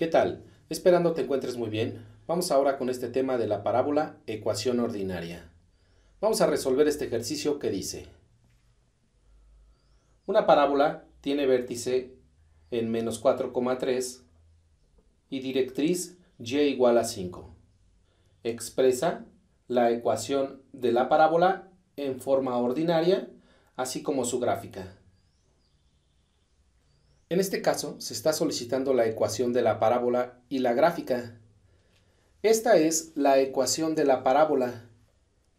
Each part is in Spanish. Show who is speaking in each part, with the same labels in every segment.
Speaker 1: ¿Qué tal? Esperando te encuentres muy bien, vamos ahora con este tema de la parábola ecuación ordinaria. Vamos a resolver este ejercicio que dice. Una parábola tiene vértice en menos 4,3 y directriz y igual a 5. Expresa la ecuación de la parábola en forma ordinaria, así como su gráfica. En este caso, se está solicitando la ecuación de la parábola y la gráfica. Esta es la ecuación de la parábola,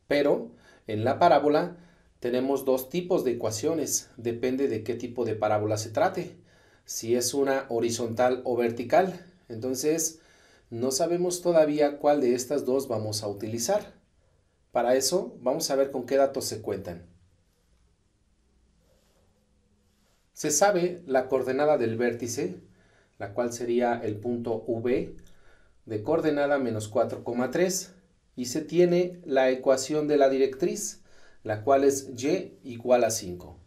Speaker 1: pero en la parábola tenemos dos tipos de ecuaciones, depende de qué tipo de parábola se trate, si es una horizontal o vertical. Entonces, no sabemos todavía cuál de estas dos vamos a utilizar. Para eso, vamos a ver con qué datos se cuentan. Se sabe la coordenada del vértice, la cual sería el punto V de coordenada menos 4,3 y se tiene la ecuación de la directriz, la cual es y igual a 5.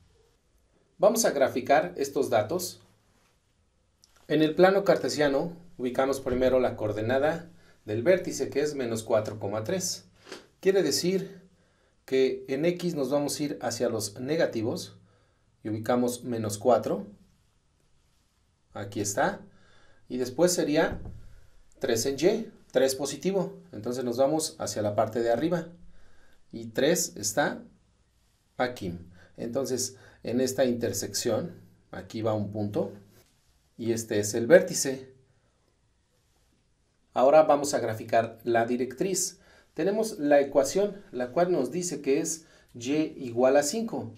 Speaker 1: Vamos a graficar estos datos. En el plano cartesiano ubicamos primero la coordenada del vértice que es menos 4,3. Quiere decir que en X nos vamos a ir hacia los negativos y ubicamos menos 4. Aquí está. Y después sería 3 en Y, 3 positivo. Entonces nos vamos hacia la parte de arriba. Y 3 está aquí. Entonces en esta intersección, aquí va un punto. Y este es el vértice. Ahora vamos a graficar la directriz. Tenemos la ecuación, la cual nos dice que es y igual a 5.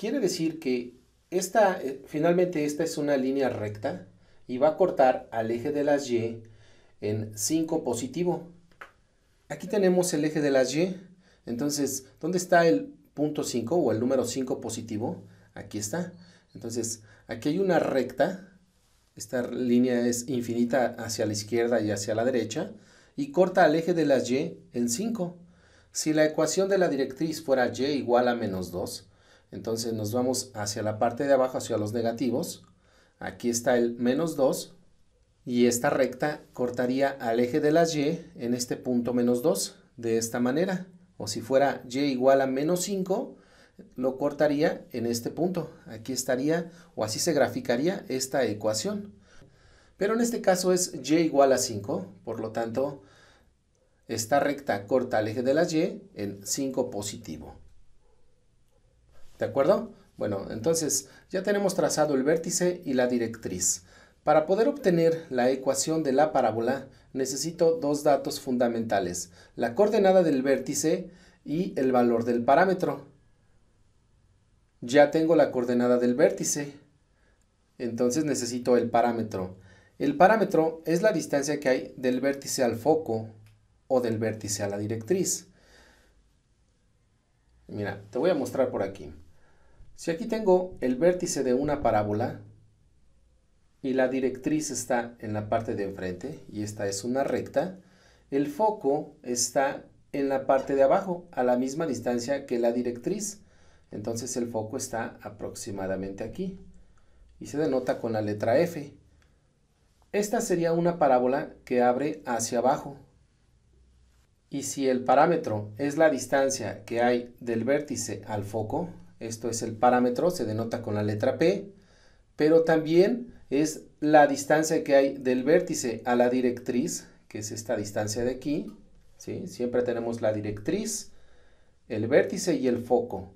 Speaker 1: Quiere decir que esta, eh, finalmente esta es una línea recta y va a cortar al eje de las Y en 5 positivo. Aquí tenemos el eje de las Y. Entonces, ¿dónde está el punto 5 o el número 5 positivo? Aquí está. Entonces, aquí hay una recta. Esta línea es infinita hacia la izquierda y hacia la derecha. Y corta al eje de las Y en 5. Si la ecuación de la directriz fuera Y igual a menos 2, entonces nos vamos hacia la parte de abajo, hacia los negativos. Aquí está el menos 2 y esta recta cortaría al eje de las Y en este punto menos 2 de esta manera. O si fuera Y igual a menos 5, lo cortaría en este punto. Aquí estaría o así se graficaría esta ecuación. Pero en este caso es y igual a 5, por lo tanto, esta recta corta al eje de las y en 5 positivo. ¿De acuerdo? Bueno, entonces ya tenemos trazado el vértice y la directriz. Para poder obtener la ecuación de la parábola, necesito dos datos fundamentales, la coordenada del vértice y el valor del parámetro. Ya tengo la coordenada del vértice, entonces necesito el parámetro. El parámetro es la distancia que hay del vértice al foco o del vértice a la directriz. Mira, te voy a mostrar por aquí. Si aquí tengo el vértice de una parábola y la directriz está en la parte de enfrente y esta es una recta, el foco está en la parte de abajo a la misma distancia que la directriz. Entonces el foco está aproximadamente aquí y se denota con la letra F. Esta sería una parábola que abre hacia abajo. Y si el parámetro es la distancia que hay del vértice al foco, esto es el parámetro, se denota con la letra P, pero también es la distancia que hay del vértice a la directriz, que es esta distancia de aquí, ¿sí? Siempre tenemos la directriz, el vértice y el foco.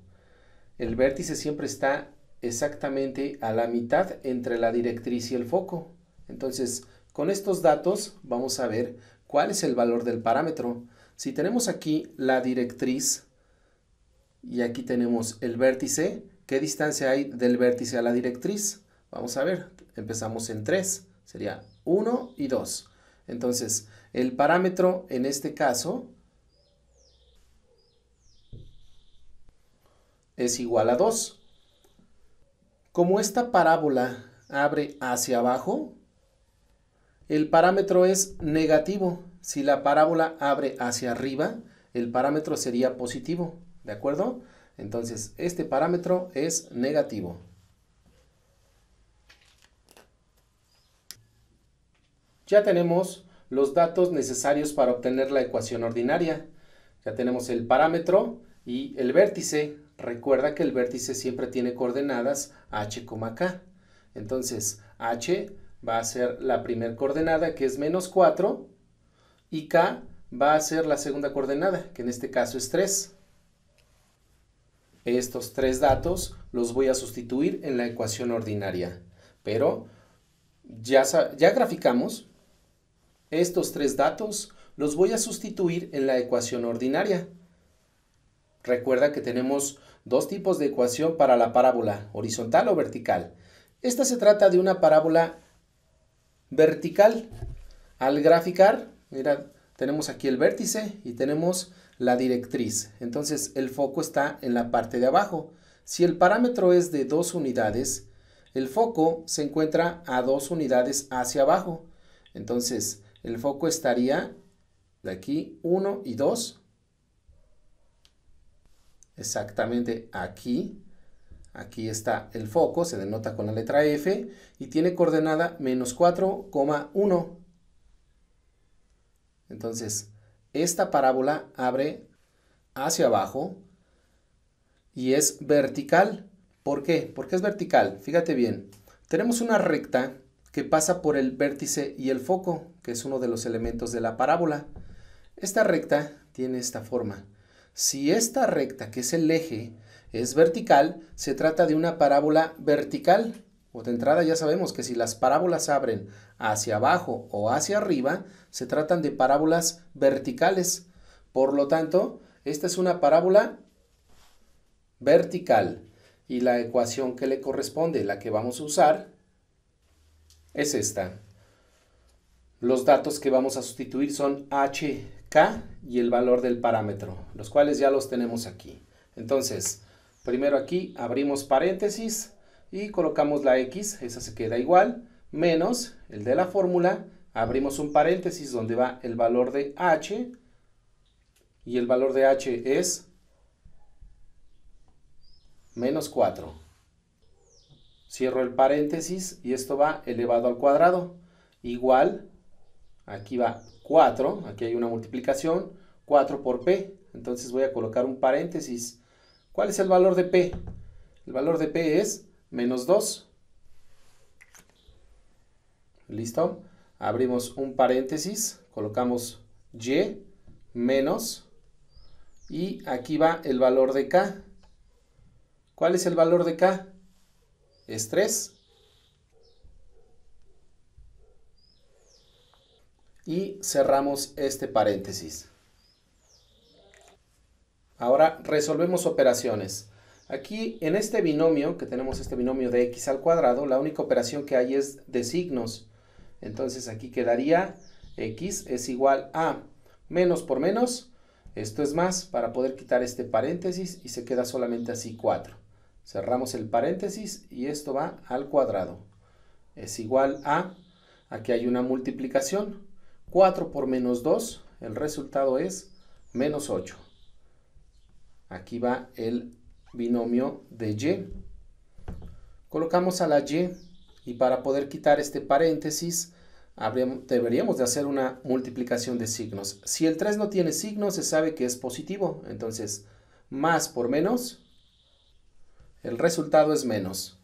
Speaker 1: El vértice siempre está exactamente a la mitad entre la directriz y el foco. Entonces, con estos datos vamos a ver cuál es el valor del parámetro. Si tenemos aquí la directriz y aquí tenemos el vértice. ¿Qué distancia hay del vértice a la directriz? Vamos a ver, empezamos en 3, sería 1 y 2. Entonces, el parámetro en este caso es igual a 2. Como esta parábola abre hacia abajo, el parámetro es negativo. Si la parábola abre hacia arriba, el parámetro sería positivo. ¿De acuerdo? Entonces, este parámetro es negativo. Ya tenemos los datos necesarios para obtener la ecuación ordinaria. Ya tenemos el parámetro y el vértice. Recuerda que el vértice siempre tiene coordenadas h, k. Entonces, h va a ser la primera coordenada, que es menos 4, y k va a ser la segunda coordenada, que en este caso es 3. Estos tres datos los voy a sustituir en la ecuación ordinaria, pero ya, ya graficamos. Estos tres datos los voy a sustituir en la ecuación ordinaria. Recuerda que tenemos dos tipos de ecuación para la parábola, horizontal o vertical. Esta se trata de una parábola vertical. Al graficar, mira, tenemos aquí el vértice y tenemos la directriz. Entonces el foco está en la parte de abajo. Si el parámetro es de dos unidades, el foco se encuentra a dos unidades hacia abajo. Entonces el foco estaría de aquí 1 y 2. Exactamente aquí. Aquí está el foco, se denota con la letra F y tiene coordenada menos 4,1. Entonces esta parábola abre hacia abajo y es vertical. ¿Por qué? Porque es vertical. Fíjate bien. Tenemos una recta que pasa por el vértice y el foco, que es uno de los elementos de la parábola. Esta recta tiene esta forma. Si esta recta, que es el eje, es vertical, se trata de una parábola vertical o de entrada ya sabemos que si las parábolas abren hacia abajo o hacia arriba, se tratan de parábolas verticales. Por lo tanto, esta es una parábola vertical y la ecuación que le corresponde, la que vamos a usar, es esta. Los datos que vamos a sustituir son h, k y el valor del parámetro, los cuales ya los tenemos aquí. Entonces, primero aquí abrimos paréntesis, y colocamos la X, esa se queda igual, menos el de la fórmula, abrimos un paréntesis donde va el valor de H y el valor de H es menos 4. Cierro el paréntesis y esto va elevado al cuadrado, igual, aquí va 4, aquí hay una multiplicación, 4 por P, entonces voy a colocar un paréntesis. ¿Cuál es el valor de P? El valor de P es menos 2. ¿Listo? Abrimos un paréntesis, colocamos y menos y aquí va el valor de k. ¿Cuál es el valor de k? Es 3. Y cerramos este paréntesis. Ahora resolvemos operaciones. Aquí en este binomio, que tenemos este binomio de x al cuadrado, la única operación que hay es de signos. Entonces aquí quedaría x es igual a menos por menos, esto es más, para poder quitar este paréntesis y se queda solamente así 4. Cerramos el paréntesis y esto va al cuadrado. Es igual a, aquí hay una multiplicación, 4 por menos 2, el resultado es menos 8. Aquí va el binomio de y. Colocamos a la y y para poder quitar este paréntesis deberíamos de hacer una multiplicación de signos. Si el 3 no tiene signos se sabe que es positivo, entonces más por menos, el resultado es menos.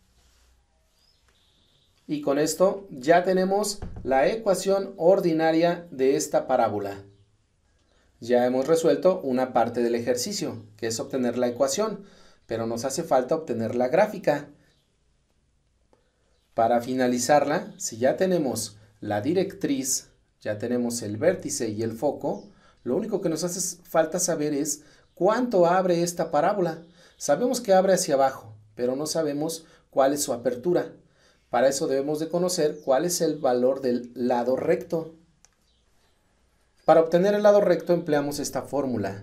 Speaker 1: Y con esto ya tenemos la ecuación ordinaria de esta parábola. Ya hemos resuelto una parte del ejercicio, que es obtener la ecuación pero nos hace falta obtener la gráfica. Para finalizarla, si ya tenemos la directriz, ya tenemos el vértice y el foco, lo único que nos hace falta saber es cuánto abre esta parábola. Sabemos que abre hacia abajo, pero no sabemos cuál es su apertura. Para eso debemos de conocer cuál es el valor del lado recto. Para obtener el lado recto empleamos esta fórmula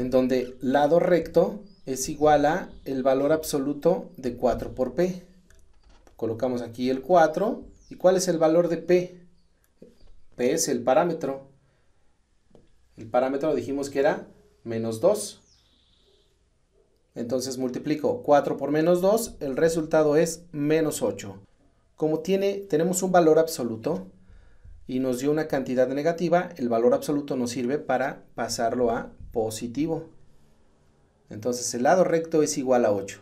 Speaker 1: en donde lado recto es igual a el valor absoluto de 4 por P. Colocamos aquí el 4. ¿Y cuál es el valor de P? P es el parámetro. El parámetro dijimos que era menos 2. Entonces multiplico 4 por menos 2, el resultado es menos 8. Como tiene, tenemos un valor absoluto y nos dio una cantidad negativa, el valor absoluto nos sirve para pasarlo a positivo. Entonces el lado recto es igual a 8.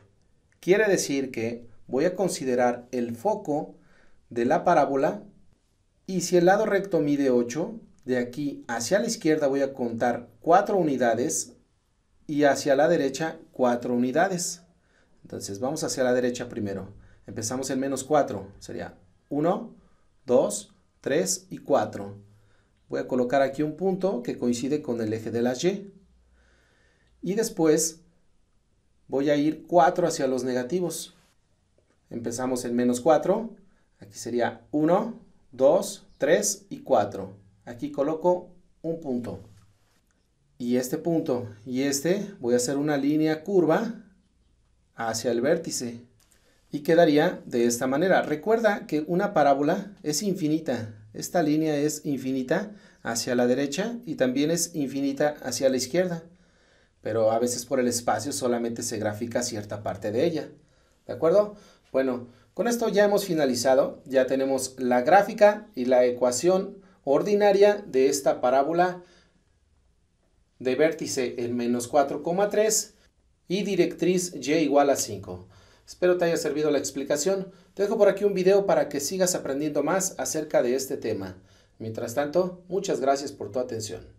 Speaker 1: Quiere decir que voy a considerar el foco de la parábola y si el lado recto mide 8, de aquí hacia la izquierda voy a contar 4 unidades y hacia la derecha 4 unidades. Entonces vamos hacia la derecha primero. Empezamos en menos 4, sería 1, 2, 3 y 4. Voy a colocar aquí un punto que coincide con el eje de las Y y después voy a ir 4 hacia los negativos. Empezamos en menos 4, aquí sería 1, 2, 3 y 4. Aquí coloco un punto. Y este punto y este voy a hacer una línea curva hacia el vértice. Y quedaría de esta manera. Recuerda que una parábola es infinita. Esta línea es infinita hacia la derecha y también es infinita hacia la izquierda pero a veces por el espacio solamente se grafica cierta parte de ella. ¿De acuerdo? Bueno, con esto ya hemos finalizado, ya tenemos la gráfica y la ecuación ordinaria de esta parábola de vértice en menos 4,3 y directriz y igual a 5. Espero te haya servido la explicación. Te dejo por aquí un video para que sigas aprendiendo más acerca de este tema. Mientras tanto, muchas gracias por tu atención.